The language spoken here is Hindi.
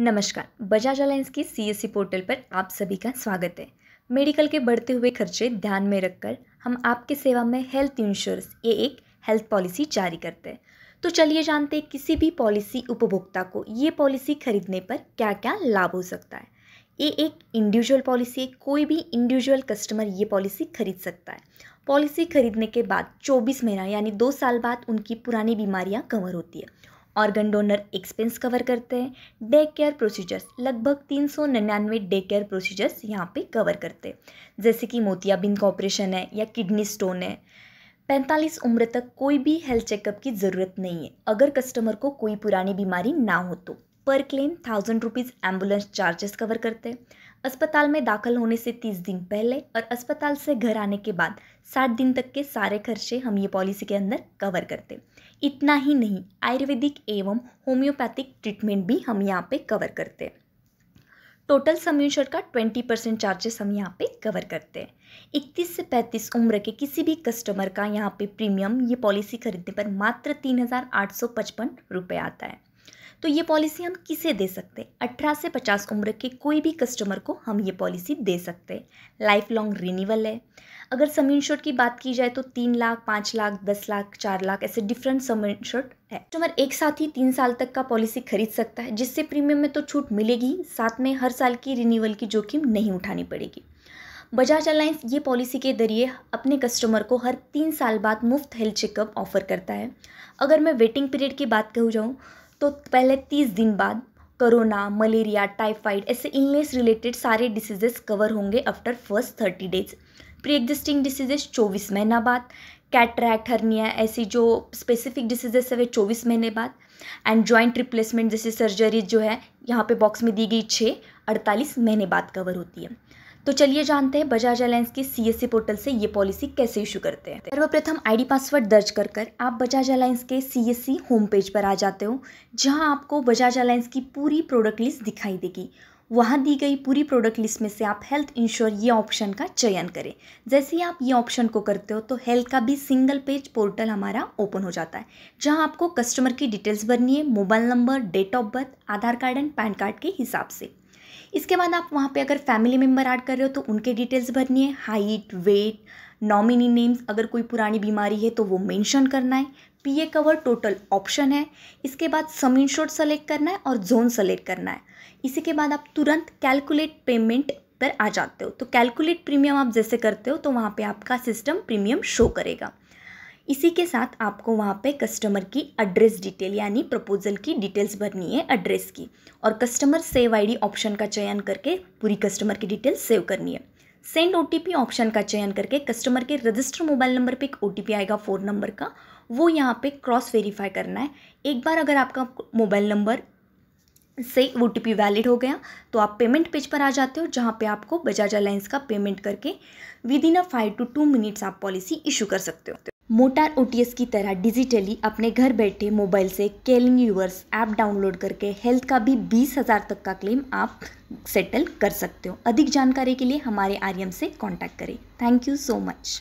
नमस्कार बजाज अलायंस की सी पोर्टल पर आप सभी का स्वागत है मेडिकल के बढ़ते हुए खर्चे ध्यान में रखकर हम आपके सेवा में हेल्थ इंश्योरेंस ये एक हेल्थ पॉलिसी जारी करते हैं तो चलिए जानते हैं किसी भी पॉलिसी उपभोक्ता को ये पॉलिसी खरीदने पर क्या क्या लाभ हो सकता है ये एक इंडिविजुअल पॉलिसी है कोई भी इंडिविजुअल कस्टमर ये पॉलिसी खरीद सकता है पॉलिसी खरीदने के बाद 24 महीना यानी दो साल बाद उनकी पुरानी बीमारियां कवर होती है ऑर्गन डोनर एक्सपेंस कवर करते हैं डे केयर प्रोसीजर्स लगभग तीन सौ निन्यानवे डे केयर प्रोसीजर्स यहाँ पे कवर करते हैं जैसे कि मोतियाबिंद का ऑपरेशन है या किडनी स्टोन है पैंतालीस उम्र तक कोई भी हेल्थ चेकअप की ज़रूरत नहीं है अगर कस्टमर को कोई पुरानी बीमारी ना हो तो पर claim thousand rupees ambulance charges cover करते हैं अस्पताल में दाखिल होने से तीस दिन पहले और अस्पताल से घर आने के बाद साठ दिन तक के सारे खर्चे हम ये पॉलिसी के अंदर कवर करते इतना ही नहीं आयुर्वेदिक एवं होम्योपैथिक ट्रीटमेंट भी हम यहाँ पे कवर करते हैं टोटल सम इंश्योर का ट्वेंटी परसेंट चार्जेस हम यहाँ पे कवर करते हैं इकतीस से पैंतीस उम्र के किसी भी कस्टमर का यहाँ पे प्रीमियम ये पॉलिसी खरीदने पर मात्र तीन हज़ार आठ सौ पचपन रुपये आता है तो ये पॉलिसी हम किसे दे सकते हैं अठारह से पचास उम्र के कोई भी कस्टमर को हम ये पॉलिसी दे सकते हैं लाइफ लॉन्ग रिन्यूअल है अगर सम इंश्योर की बात की जाए तो तीन लाख पाँच लाख दस लाख चार लाख ऐसे डिफरेंट सम इंश्योर्ड है कस्टमर एक साथ ही तीन साल तक का पॉलिसी खरीद सकता है जिससे प्रीमियम में तो छूट मिलेगी साथ में हर साल की रिन्यूअल की जोखिम नहीं उठानी पड़ेगी बजाज अलायंस ये पॉलिसी के जरिए अपने कस्टमर को हर तीन साल बाद मुफ्त हेल्थ चेकअप ऑफर करता है अगर मैं वेटिंग पीरियड की बात कहूँ जाऊँ तो पहले तीस दिन बाद कोरोना मलेरिया टाइफाइड ऐसे इलनेस रिलेटेड सारे डिसीजेस कवर होंगे after first thirty days pre existing diseases चौबीस महीना बाद कैटरैक्ट हर्निया ऐसी जो स्पेसिफिक डिसीजेस है वे चौबीस महीने बाद एंड जॉइंट रिप्लेसमेंट जैसी सर्जरी जो है यहाँ पे बॉक्स में दी गई छः अड़तालीस महीने बाद कवर होती है तो चलिए जानते हैं बजाज अलायंस के सीएससी पोर्टल से ये पॉलिसी कैसे इशू करते हैं सर्वप्रथम आईडी पासवर्ड दर्ज कर कर आप बजाज अलायंस के सीएससी होम पेज पर आ जाते हो जहां आपको बजाज अलायंस की पूरी प्रोडक्ट लिस्ट दिखाई देगी वहाँ दी गई पूरी प्रोडक्ट लिस्ट में से आप हेल्थ इंश्योर ये ऑप्शन का चयन करें जैसे ही आप ये ऑप्शन को करते हो तो हेल्थ का भी सिंगल पेज पोर्टल हमारा ओपन हो जाता है जहाँ आपको कस्टमर की डिटेल्स भरनी है mobile number date of birth Aadhaar card and PAN card के हिसाब से इसके बाद आप वहाँ पे अगर फैमिली मेम्बर ऐड कर रहे हो तो उनके डिटेल्स भरनी है हाइट वेट नॉमिनी नेम्स अगर कोई पुरानी बीमारी है तो वो मेंशन करना है पीए कवर टोटल ऑप्शन है इसके बाद सम इंश्योर सेलेक्ट करना है और जोन सेलेक्ट करना है इसी के बाद आप तुरंत कैलकुलेट पेमेंट पर आ जाते हो तो कैलकुलेट प्रीमियम आप जैसे करते हो तो वहाँ पे आपका सिस्टम प्रीमियम शो करेगा इसी के साथ आपको वहाँ पे कस्टमर की एड्रेस डिटेल यानी प्रपोजल की डिटेल्स भरनी है एड्रेस की और कस्टमर सेव आईडी ऑप्शन का चयन करके पूरी कस्टमर की डिटेल सेव करनी है सेंड ओ ऑप्शन का चयन करके कस्टमर के रजिस्टर मोबाइल नंबर पे एक ओ आएगा फ़ोन नंबर का वो यहाँ पे क्रॉस वेरीफाई करना है एक बार अगर आपका मोबाइल नंबर से ओ टी वैलिड हो गया तो आप पेमेंट पेज पर आ जाते हो जहाँ पे आपको बजाज अलायंस का पेमेंट करके within a five to two minutes आप पॉलिसी इशू कर सकते हो मोटार ओ की तरह डिजिटली अपने घर बैठे मोबाइल से केलिंग यूवर्स ऐप डाउनलोड करके हेल्थ का भी बीस हज़ार तक का क्लेम आप सेटल कर सकते हो अधिक जानकारी के लिए हमारे आर्यम से कांटेक्ट करें थैंक यू सो मच